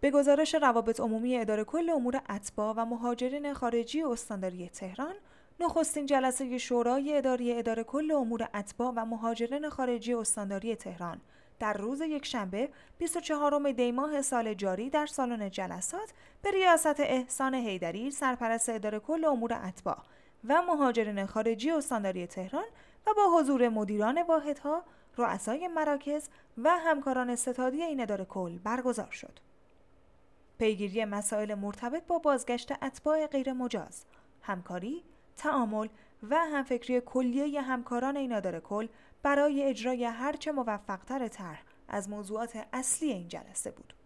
به گزارش روابط عمومی اداره کل امور اتباع و مهاجرین خارجی استانداری تهران نخستین جلسه شورای اداری اداره کل امور اتباع و مهاجرین خارجی استانداری تهران در روز یکشنبه 24 ماه سال جاری در سالن جلسات به ریاست احسان حیدری سرپرست اداره کل امور اتباع و مهاجرین خارجی استانداری تهران و با حضور مدیران واحدها، رؤسای مراکز و همکاران ستادی این اداره کل برگزار شد. پیگیری مسائل مرتبط با بازگشت اتباع مجاز، همکاری، تعامل و همفکری کلیه همکاران این اداره کل برای اجرای هرچه موفقتر طرح از موضوعات اصلی این جلسه بود.